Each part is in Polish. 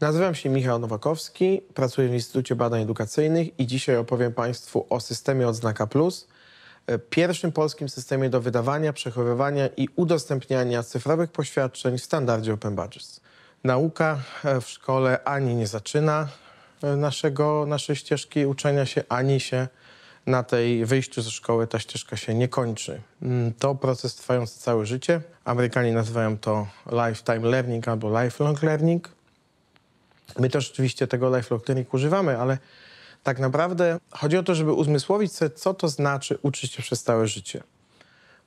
Nazywam się Michał Nowakowski, pracuję w Instytucie Badań Edukacyjnych i dzisiaj opowiem Państwu o systemie Odznaka Plus, e, pierwszym polskim systemie do wydawania, przechowywania i udostępniania cyfrowych poświadczeń w standardzie Open Badges. Nauka e, w szkole ani nie zaczyna e, naszego, naszej ścieżki uczenia się, ani się na tej wyjściu ze szkoły ta ścieżka się nie kończy. Mm, to proces trwający całe życie. Amerykanie nazywają to lifetime learning albo lifelong learning. My też oczywiście tego LifeLock Clinic używamy, ale tak naprawdę chodzi o to, żeby uzmysłowić sobie, co to znaczy uczyć się przez całe życie.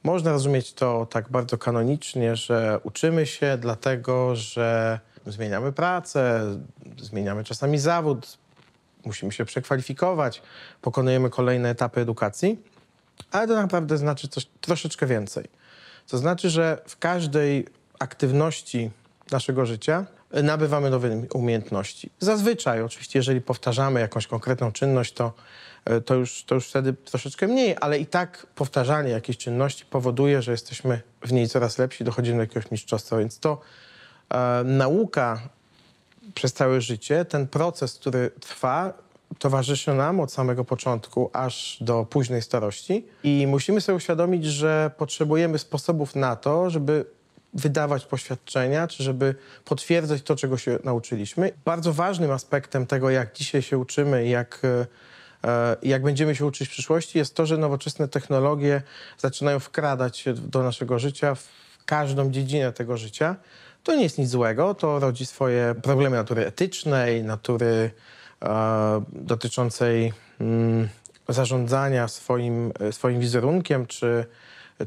Można rozumieć to tak bardzo kanonicznie, że uczymy się dlatego, że zmieniamy pracę, zmieniamy czasami zawód, musimy się przekwalifikować, pokonujemy kolejne etapy edukacji, ale to naprawdę znaczy coś troszeczkę więcej. To znaczy, że w każdej aktywności naszego życia nabywamy nowe umiejętności. Zazwyczaj, oczywiście, jeżeli powtarzamy jakąś konkretną czynność, to, e, to, już, to już wtedy troszeczkę mniej, ale i tak powtarzanie jakiejś czynności powoduje, że jesteśmy w niej coraz lepsi, dochodzimy do jakiegoś mistrzostwa, więc to e, nauka przez całe życie, ten proces, który trwa, towarzyszy nam od samego początku aż do późnej starości i musimy sobie uświadomić, że potrzebujemy sposobów na to, żeby wydawać poświadczenia, czy żeby potwierdzać to, czego się nauczyliśmy. Bardzo ważnym aspektem tego, jak dzisiaj się uczymy i jak, e, e, jak będziemy się uczyć w przyszłości, jest to, że nowoczesne technologie zaczynają wkradać się do naszego życia, w każdą dziedzinę tego życia. To nie jest nic złego, to rodzi swoje problemy natury etycznej, natury e, dotyczącej mm, zarządzania swoim, e, swoim wizerunkiem, czy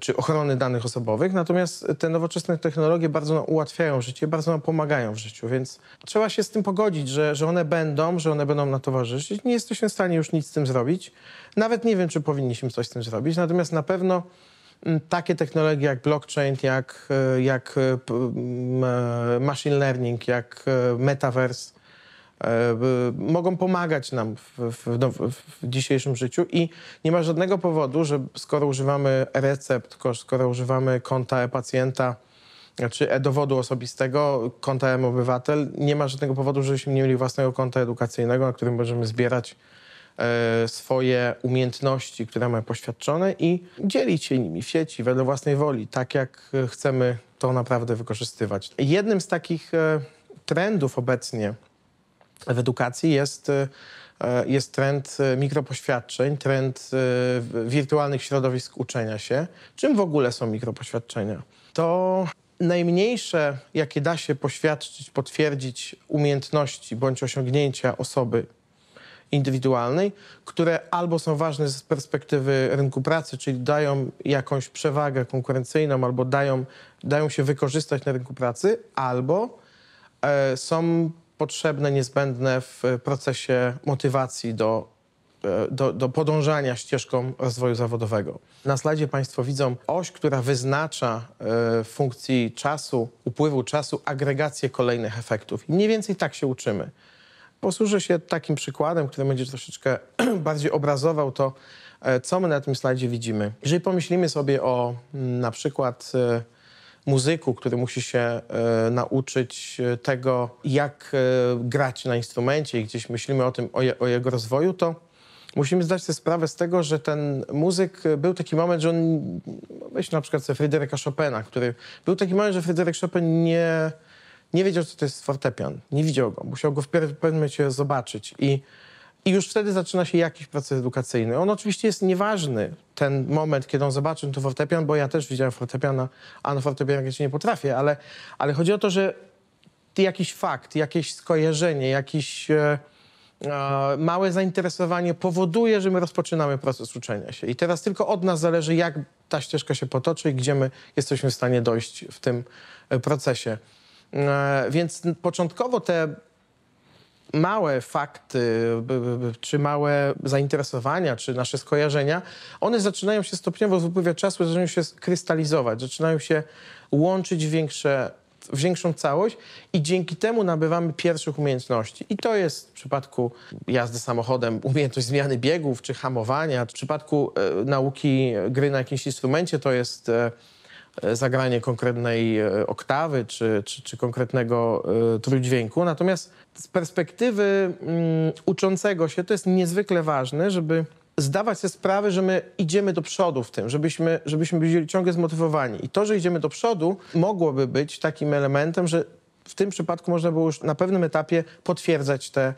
czy ochrony danych osobowych, natomiast te nowoczesne technologie bardzo nam ułatwiają życie, bardzo nam pomagają w życiu, więc trzeba się z tym pogodzić, że, że one będą, że one będą nam towarzyszyć. Nie jesteśmy w stanie już nic z tym zrobić. Nawet nie wiem, czy powinniśmy coś z tym zrobić, natomiast na pewno mm, takie technologie jak blockchain, jak, e, jak e, e, machine learning, jak metaverse, E, mogą pomagać nam no, w, w, w, dzisiejszym życiu i nie ma żadnego powodu, że skoro używamy recept, skoro używamy konta e-pacjenta, czy znaczy e-dowodu osobistego, konta e-obywatel, nie ma żadnego powodu, żebyśmy nie mieli własnego konta edukacyjnego, na którym możemy zbierać e, swoje umiejętności, które mamy poświadczone i dzielić się nimi w sieci wedle własnej woli, tak jak e, chcemy to naprawdę wykorzystywać. Jednym z takich trendów obecnie, w edukacji jest, e, jest trend e, mikropoświadczeń, trend e, wirtualnych środowisk uczenia się. Czym w ogóle są mikropoświadczenia? To najmniejsze, jakie da się poświadczyć, potwierdzić umiejętności bądź osiągnięcia osoby indywidualnej, które albo są ważne z perspektywy rynku pracy, czyli dają jakąś przewagę konkurencyjną, albo dają, dają się wykorzystać na rynku pracy, albo e, są potrzebne, niezbędne w e, procesie motywacji do, e, do, do, podążania ścieżką rozwoju zawodowego. Na slajdzie Państwo widzą oś, która wyznacza w e, funkcji czasu, upływu czasu, agregację kolejnych efektów. I mniej więcej tak się uczymy. Posłużę się takim przykładem, który będzie troszeczkę bardziej obrazował to, co my na tym slajdzie widzimy. Jeżeli pomyślimy sobie o mm, na przykład muzyku, który musi się e, nauczyć e, tego, jak e, grać na instrumencie i gdzieś myślimy o tym, o, je, o, jego rozwoju, to musimy zdać sobie sprawę z tego, że ten muzyk był taki moment, że on, weź na przykład Fryderyka Chopina, który był taki moment, że Fryderyk Chopin nie, nie wiedział, co to jest fortepian, nie widział go, musiał go w pewnym momencie zobaczyć i i już wtedy zaczyna się jakiś proces edukacyjny. On oczywiście jest nieważny, ten moment, kiedy on zobaczy no to fortepian, bo ja też widziałem fortepiana, a na fortepianie jeszcze nie potrafię, ale, ale chodzi o to, że jakiś fakt, jakieś skojarzenie, jakieś e, e, małe zainteresowanie powoduje, że my rozpoczynamy proces uczenia się. I teraz tylko od nas zależy, jak ta ścieżka się potoczy i gdzie my jesteśmy w stanie dojść w tym e, procesie. E, więc początkowo te małe fakty, czy małe zainteresowania, czy nasze skojarzenia, one zaczynają się stopniowo w upływie czasu, zaczynają się krystalizować, zaczynają się łączyć w, większe, w większą całość i dzięki temu nabywamy pierwszych umiejętności. I to jest w przypadku jazdy samochodem umiejętność zmiany biegów, czy hamowania. W przypadku e, nauki gry na jakimś instrumencie to jest... E, E, zagranie konkretnej e, oktawy czy, czy, czy konkretnego e, trójdźwięku. Natomiast z perspektywy mm, uczącego się to jest niezwykle ważne, żeby zdawać sobie sprawę, że my idziemy do przodu w tym, żebyśmy, żebyśmy byli ciągle zmotywowani. I to, że idziemy do przodu, mogłoby być takim elementem, że w tym przypadku można było już na pewnym etapie potwierdzać te,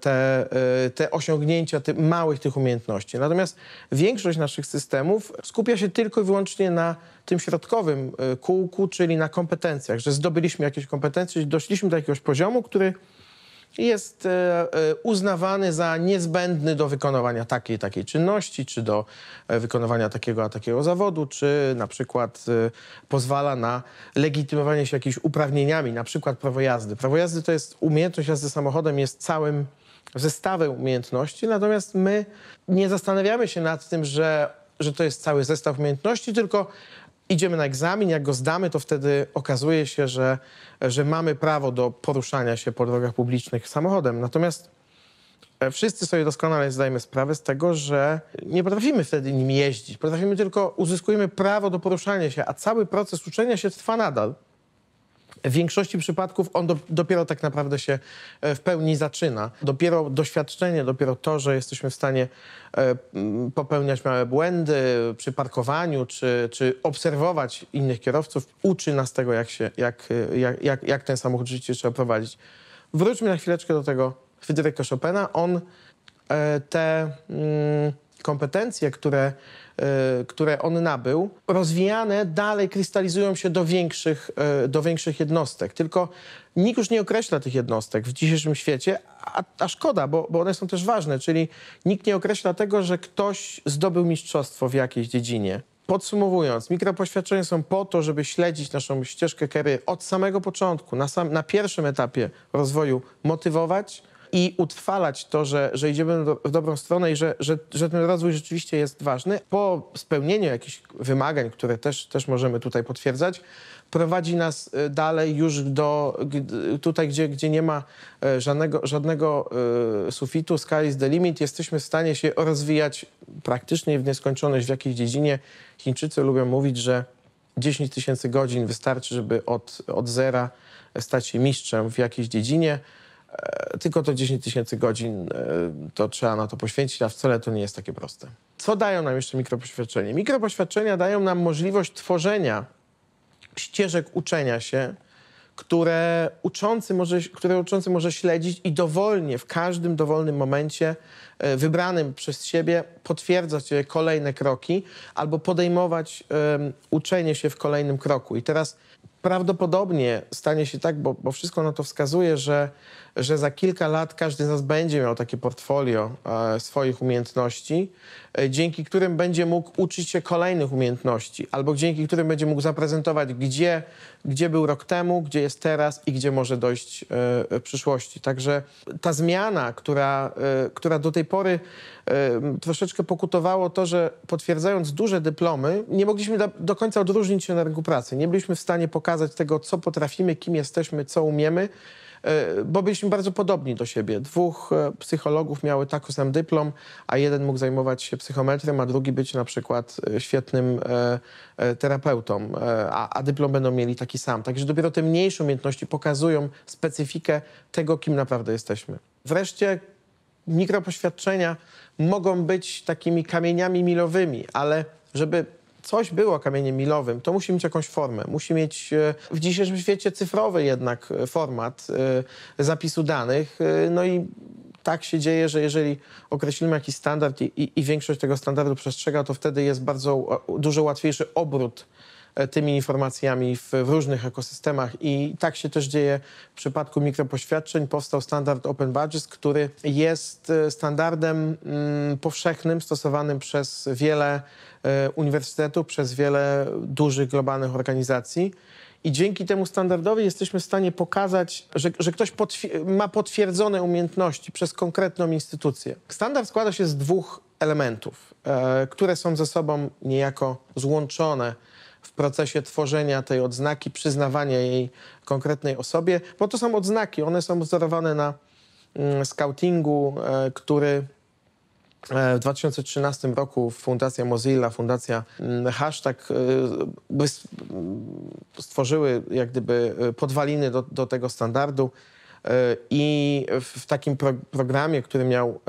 te, e, te osiągnięcia małych tych umiejętności. Natomiast większość naszych systemów skupia się tylko i wyłącznie na tym środkowym e, kółku, czyli na kompetencjach, że zdobyliśmy jakieś kompetencje, doszliśmy do jakiegoś poziomu, który jest e, e, uznawany za niezbędny do wykonywania takiej takiej czynności, czy do e, wykonywania takiego a takiego zawodu, czy na przykład pozwala na legitymowanie się jakimiś uprawnieniami, na przykład prawo jazdy. Prawo jazdy to jest umiejętność jazdy samochodem, jest całym zestawem umiejętności, natomiast my nie zastanawiamy się nad tym, że że to jest cały zestaw umiejętności, tylko idziemy na egzamin, jak go zdamy, to wtedy okazuje się, że, że mamy prawo do poruszania się po drogach publicznych samochodem. Natomiast e, wszyscy sobie doskonale zdajemy sprawę z tego, że nie potrafimy wtedy nim jeździć. Potrafimy tylko, uzyskujemy prawo do poruszania się, a cały proces uczenia się trwa nadal. W większości przypadków on do, dopiero tak naprawdę się e, w pełni zaczyna. Dopiero doświadczenie, dopiero to, że jesteśmy w stanie e, popełniać małe błędy przy parkowaniu, czy, czy obserwować innych kierowców, uczy nas tego, jak, się, jak, e, jak, jak, jak ten samochód rzeczywiście trzeba prowadzić. Wróćmy na chwileczkę do tego Fryderyka Chopina. On te mm, kompetencje, które E, które on nabył, rozwijane dalej krystalizują się do większych, e, do większych jednostek. Tylko nikt już nie określa tych jednostek w dzisiejszym świecie, a, a szkoda, bo, bo one są też ważne, czyli nikt nie określa tego, że ktoś zdobył mistrzostwo w jakiejś dziedzinie. Podsumowując, mikropoświadczenia są po to, żeby śledzić naszą ścieżkę kariery od samego początku, na, sam, na pierwszym etapie rozwoju, motywować, i utrwalać to, że, że idziemy w dobrą stronę i że, że, że ten rozwój rzeczywiście jest ważny. Po spełnieniu jakichś wymagań, które też, też możemy tutaj potwierdzać, prowadzi nas y, dalej już do tutaj, gdzie, gdzie nie ma e, żadnego, żadnego e, sufitu, sky is the limit, jesteśmy w stanie się rozwijać praktycznie w nieskończoność w jakiejś dziedzinie. Chińczycy lubią mówić, że 10 tysięcy godzin wystarczy, żeby od, od zera stać się mistrzem w jakiejś dziedzinie. E, tylko to 10 tysięcy godzin e, to trzeba na to poświęcić, a wcale to nie jest takie proste. Co dają nam jeszcze mikropoświadczenia? Mikropoświadczenia dają nam możliwość tworzenia ścieżek uczenia się, które uczący, może, które uczący może śledzić i dowolnie, w każdym dowolnym momencie E, wybranym przez siebie potwierdzać e, kolejne kroki albo podejmować uczenie się w kolejnym kroku. I teraz prawdopodobnie stanie się tak, bo, bo, wszystko na to wskazuje, że, że za kilka lat każdy z nas będzie miał takie portfolio e, swoich umiejętności, dzięki którym będzie mógł uczyć się kolejnych umiejętności, albo dzięki którym będzie mógł zaprezentować, gdzie, gdzie był rok temu, gdzie jest teraz i gdzie może dojść w przyszłości. Także ta zmiana, która, która do tej pory troszeczkę pokutowało to, że potwierdzając duże dyplomy, nie mogliśmy do końca odróżnić się na rynku pracy. Nie byliśmy w stanie pokazać tego, co potrafimy, kim jesteśmy, co umiemy e, bo byliśmy bardzo podobni do siebie. Dwóch e, psychologów miały taki sam dyplom, a jeden mógł zajmować się psychometrem, a drugi być na przykład e, świetnym terapeutą, a, dyplom będą mieli taki sam. Także dopiero te mniejsze umiejętności pokazują specyfikę tego, kim naprawdę jesteśmy. Wreszcie mikropoświadczenia mogą być takimi kamieniami milowymi, ale żeby coś było kamieniem milowym, to musi mieć jakąś formę. Musi mieć e, w dzisiejszym świecie cyfrowy jednak e, format e, zapisu danych. No i tak się dzieje, że jeżeli określimy jakiś standard i, i, i większość tego standardu przestrzega, to wtedy jest bardzo dużo łatwiejszy obrót E, tymi informacjami w, różnych ekosystemach i tak się też dzieje w przypadku mikropoświadczeń. Powstał standard Open Badges, który jest e, standardem mm, powszechnym stosowanym przez wiele e, uniwersytetów, przez wiele dużych globalnych organizacji. I dzięki temu standardowi jesteśmy w stanie pokazać, że, że ktoś potwier ma potwierdzone umiejętności przez konkretną instytucję. Standard składa się z dwóch elementów, e, które są ze sobą niejako złączone w procesie tworzenia tej odznaki, przyznawania jej konkretnej osobie, bo to są odznaki, one są wzorowane na mm, scoutingu, e, który e, w 2013 roku Fundacja Mozilla, Fundacja mm, Hashtag e, mm, stworzyły jak gdyby podwaliny do, do tego standardu i w takim pro programie, który miał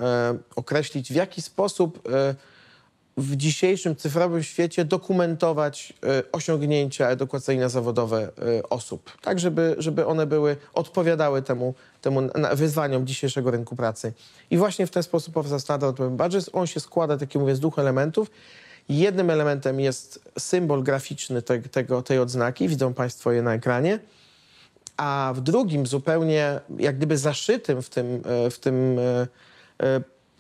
określić w jaki sposób w dzisiejszym cyfrowym świecie dokumentować e, osiągnięcia edukacyjno-zawodowe e, osób, tak żeby, żeby one były, odpowiadały temu, temu wyzwaniom dzisiejszego rynku pracy. I właśnie w ten sposób powstał standard Open Badges. On się składa, tak jak mówię, z dwóch elementów. Jednym elementem jest symbol graficzny te, tego, tej odznaki, widzą Państwo je na ekranie, a w drugim zupełnie jak gdyby zaszytym w tym, e, w tym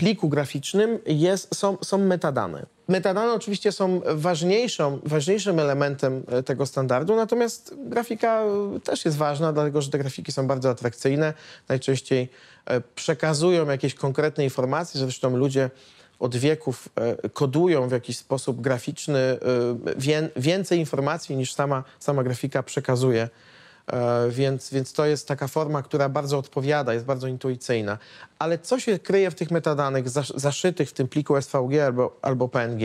pliku graficznym jest, są, są metadane. Metadane oczywiście są ważniejszą, ważniejszym elementem e, tego standardu, natomiast grafika e, też jest ważna, dlatego że te grafiki są bardzo atrakcyjne. Najczęściej e, przekazują jakieś konkretne informacje, zresztą ludzie od wieków kodują w jakiś sposób graficzny więcej informacji niż sama, sama grafika przekazuje E, więc, więc to jest taka forma, która bardzo odpowiada, jest bardzo intuicyjna. Ale co się kryje w tych metadanych zaszytych w tym pliku SVG albo, albo PNG?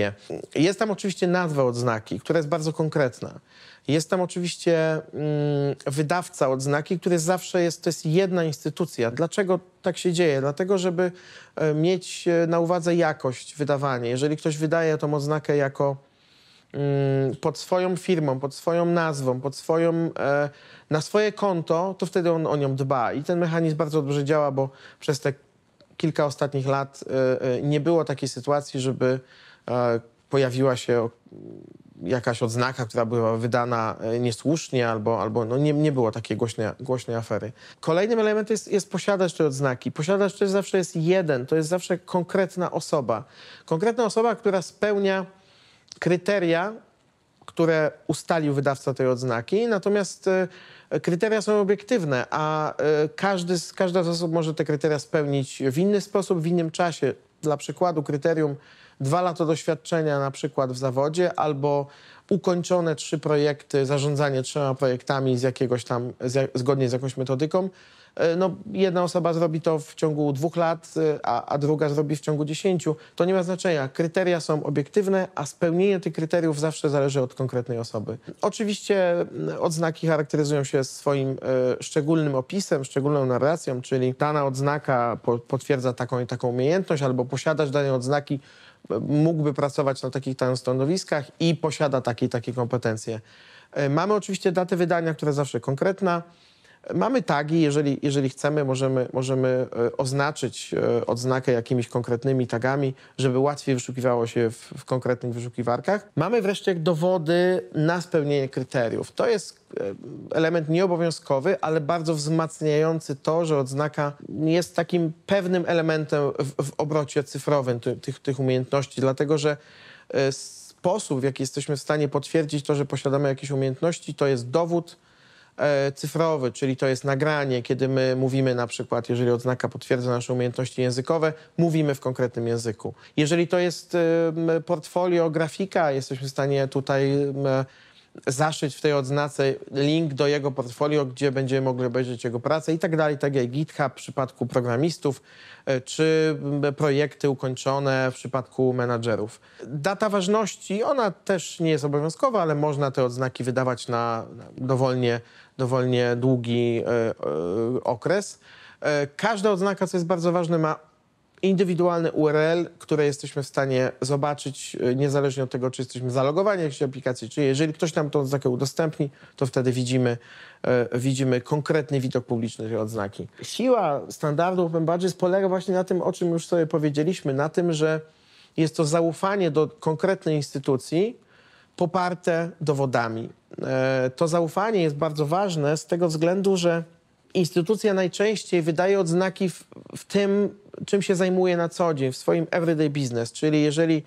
Jest tam oczywiście nazwa odznaki, która jest bardzo konkretna. Jest tam oczywiście mm, wydawca odznaki, który zawsze jest, to jest jedna instytucja. Dlaczego tak się dzieje? Dlatego, żeby e, mieć e, na uwadze jakość wydawania. Jeżeli ktoś wydaje tą odznakę jako Mm, pod swoją firmą, pod swoją nazwą, pod swoją, e, na swoje konto, to wtedy on o nią dba. I ten mechanizm bardzo dobrze działa, bo przez te kilka ostatnich lat e, e, nie było takiej sytuacji, żeby pojawiła się jakaś odznaka, która była wydana niesłusznie, albo, albo no nie, nie było takiej głośnej, głośnej afery. Kolejnym elementem jest, jest posiadacz tej odznaki. Posiadacz też zawsze jest jeden, to jest zawsze konkretna osoba. Konkretna osoba, która spełnia kryteria, które ustalił wydawca tej odznaki, natomiast e, kryteria są obiektywne, a e, każdy, każda z osób może te kryteria spełnić w inny sposób, w innym czasie. Dla przykładu kryterium dwa lata doświadczenia na przykład w zawodzie albo ukończone trzy projekty, zarządzanie trzema projektami z jakiegoś tam, z, zgodnie z jakąś metodyką. E, no, jedna osoba zrobi to w ciągu dwóch lat, e, a, a druga zrobi w ciągu dziesięciu. To nie ma znaczenia. Kryteria są obiektywne, a spełnienie tych kryteriów zawsze zależy od konkretnej osoby. Oczywiście mm, odznaki charakteryzują się swoim e, szczególnym opisem, szczególną narracją, czyli dana odznaka po, potwierdza taką i taką umiejętność, albo posiadacz danej odznaki mógłby pracować na takich tam stanowiskach i posiada takie takie kompetencje. E, mamy oczywiście datę wydania, która jest zawsze konkretna. Mamy tagi, jeżeli, jeżeli chcemy, możemy, możemy e, oznaczyć e, odznakę jakimiś konkretnymi tagami, żeby łatwiej wyszukiwało się w, w konkretnych wyszukiwarkach. Mamy wreszcie dowody na spełnienie kryteriów. To jest e, element nieobowiązkowy, ale bardzo wzmacniający to, że odznaka jest takim pewnym elementem w, w obrocie cyfrowym ty, tych, tych umiejętności, dlatego że sposób, w jaki jesteśmy w stanie potwierdzić to, że posiadamy jakieś umiejętności, to jest dowód, E, cyfrowy, czyli to jest nagranie, kiedy my mówimy na przykład, jeżeli odznaka potwierdza nasze umiejętności językowe, mówimy w konkretnym języku. Jeżeli to jest portfolio grafika, jesteśmy w stanie tutaj zaszyć w tej odznace link do jego portfolio, gdzie będziemy mogli obejrzeć jego pracę i tak dalej, tak jak GitHub w przypadku programistów, e, czy projekty ukończone w przypadku menadżerów. Data ważności, ona też nie jest obowiązkowa, ale można te odznaki wydawać na dowolnie, dowolnie długi e, e, okres. Każda odznaka, co jest bardzo ważne, ma indywidualny URL, które jesteśmy w stanie zobaczyć, e, niezależnie od tego, czy jesteśmy zalogowani w jakiejś aplikacji, czy jeżeli ktoś nam tą odznakę udostępni, to wtedy widzimy, e, widzimy konkretny widok publiczny tej odznaki. Siła standardu Open Badges polega właśnie na tym, o czym już sobie powiedzieliśmy, na tym, że jest to zaufanie do konkretnej instytucji poparte dowodami. E, to zaufanie jest bardzo ważne z tego względu, że instytucja najczęściej wydaje odznaki w, w tym czym się zajmuję na co dzień, w swoim everyday business, czyli jeżeli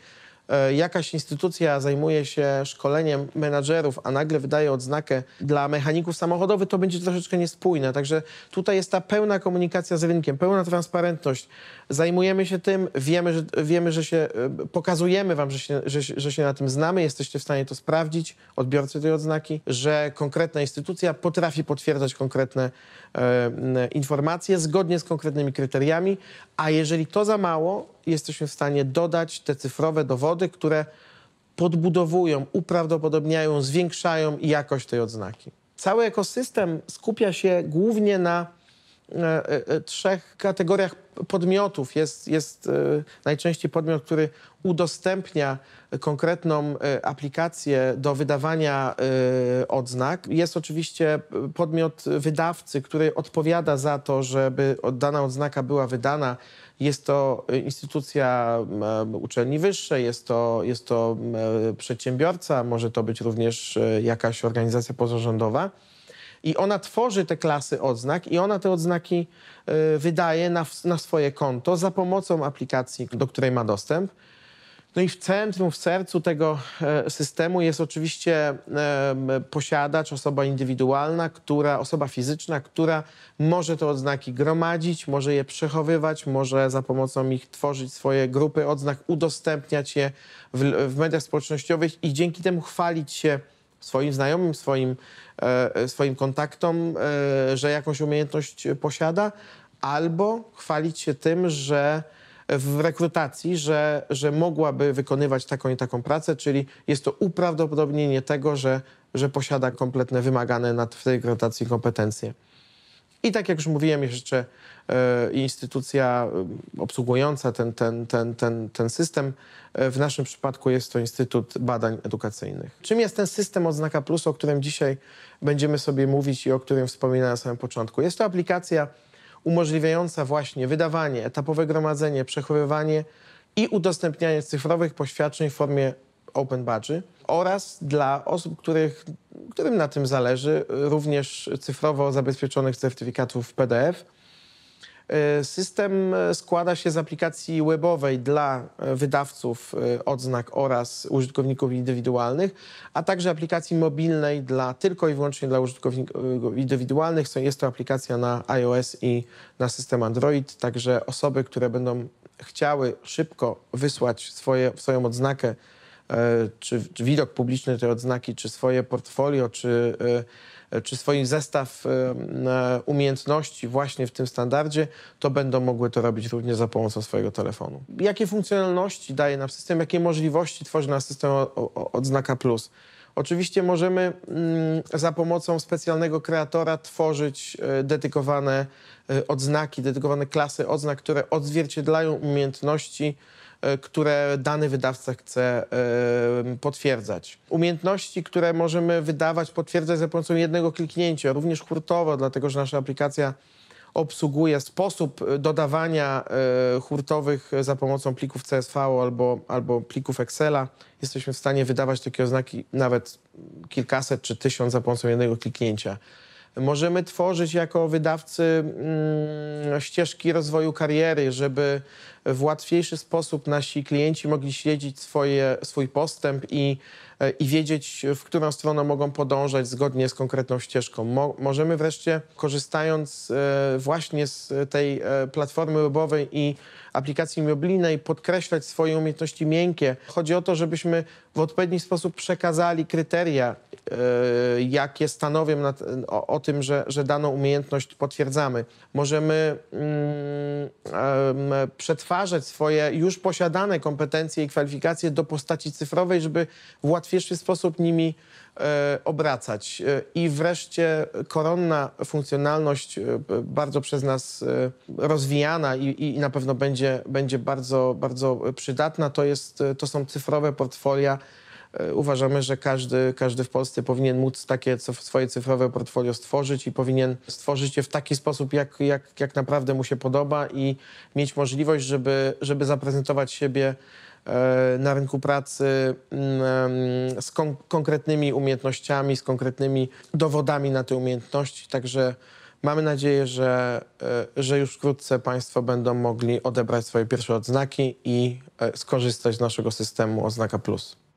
E, jakaś instytucja zajmuje się szkoleniem menadżerów, a nagle wydaje odznakę dla mechaników samochodowych, to będzie troszeczkę niespójne. Także tutaj jest ta pełna komunikacja z rynkiem, pełna transparentność. Zajmujemy się tym, wiemy, że, wiemy, że się e, pokazujemy wam, że się, że, że się na tym znamy, jesteście w stanie to sprawdzić, odbiorcy tej odznaki, że konkretna instytucja potrafi potwierdzać konkretne e, informacje zgodnie z konkretnymi kryteriami, a jeżeli to za mało, jesteśmy w stanie dodać te cyfrowe dowody, które podbudowują, uprawdopodobniają, zwiększają jakość tej odznaki. Cały ekosystem skupia się głównie na E, e, trzech kategoriach podmiotów. Jest, jest e, najczęściej podmiot, który udostępnia konkretną aplikację do wydawania odznak. Jest oczywiście podmiot wydawcy, który odpowiada za to, żeby dana odznaka była wydana. Jest to instytucja uczelni wyższej, jest to, jest to przedsiębiorca, może to być również jakaś organizacja pozarządowa. I ona tworzy te klasy odznak i ona te odznaki y, wydaje na, na swoje konto za pomocą aplikacji, do której ma dostęp. No i w centrum, w sercu tego e, systemu jest oczywiście posiadacz, osoba indywidualna, która, osoba fizyczna, która może te odznaki gromadzić, może je przechowywać, może za pomocą ich tworzyć swoje grupy odznak, udostępniać je w, w mediach społecznościowych i dzięki temu chwalić się swoim znajomym, swoim, e, e, swoim kontaktom, e, że jakąś umiejętność posiada, albo chwalić się tym, że w rekrutacji, że, że mogłaby wykonywać taką i taką pracę, czyli jest to uprawdopodobnienie tego, że, że posiada kompletne wymagane na w tej rekrutacji kompetencje. I tak jak już mówiłem, jeszcze e, instytucja e, obsługująca ten, ten, ten, ten, ten system, e, w naszym przypadku jest to Instytut Badań Edukacyjnych. Czym jest ten system Odznaka Plus, o którym dzisiaj będziemy sobie mówić i o którym wspominałem na samym początku? Jest to aplikacja umożliwiająca właśnie wydawanie, etapowe gromadzenie, przechowywanie i udostępnianie cyfrowych poświadczeń w formie Open Badge oraz dla osób, których, którym na tym zależy, również cyfrowo zabezpieczonych certyfikatów PDF. Y, system y, składa się z aplikacji webowej dla y, wydawców odznak oraz użytkowników indywidualnych, a także aplikacji mobilnej dla tylko i wyłącznie dla użytkowników indywidualnych. Jest to aplikacja na iOS i na system Android, także osoby, które będą chciały szybko wysłać swoje, swoją odznakę E, czy, czy widok publiczny tej odznaki, czy swoje portfolio, czy, e, e, czy swój zestaw umiejętności właśnie w tym standardzie, to będą mogły to robić również za pomocą swojego telefonu. Jakie funkcjonalności daje nam system, jakie możliwości tworzy nam system odznaka plus? Oczywiście możemy mm, za pomocą specjalnego kreatora tworzyć dedykowane odznaki, dedykowane klasy odznak, które odzwierciedlają umiejętności E, które dany wydawca chce e, potwierdzać. Umiejętności, które możemy wydawać, potwierdzać za pomocą jednego kliknięcia, również hurtowo, dlatego że nasza aplikacja obsługuje sposób e, dodawania hurtowych za pomocą plików CSV albo, albo plików Excela. Jesteśmy w stanie wydawać takie oznaki nawet kilkaset czy tysiąc za pomocą jednego kliknięcia. Możemy tworzyć jako wydawcy mm, ścieżki rozwoju kariery, żeby w łatwiejszy sposób nasi klienci mogli śledzić swoje, swój postęp i, e, i wiedzieć, w którą stronę mogą podążać zgodnie z konkretną ścieżką. Mo możemy wreszcie, korzystając e, właśnie z tej e, platformy webowej i aplikacji mobilnej, podkreślać swoje umiejętności miękkie. Chodzi o to, żebyśmy w odpowiedni sposób przekazali kryteria E, jakie stanowią nad, o, o, tym, że, że daną umiejętność potwierdzamy. Możemy mm, przetwarzać swoje już posiadane kompetencje i kwalifikacje do postaci cyfrowej, żeby w łatwiejszy sposób nimi e, obracać. E, I wreszcie koronna funkcjonalność, e, bardzo przez nas rozwijana i, i na pewno będzie, będzie bardzo, bardzo przydatna, to, jest, to są cyfrowe portfolia E, uważamy, że każdy, każdy w Polsce powinien móc takie swoje cyfrowe portfolio stworzyć i powinien stworzyć je w taki sposób, jak, jak, jak naprawdę mu się podoba i mieć możliwość, żeby, żeby zaprezentować siebie e, na rynku pracy mm, z kon konkretnymi umiejętnościami, z konkretnymi dowodami na te umiejętności. Także mamy nadzieję, że, e, że już wkrótce Państwo będą mogli odebrać swoje pierwsze odznaki i skorzystać z naszego systemu Oznaka Plus.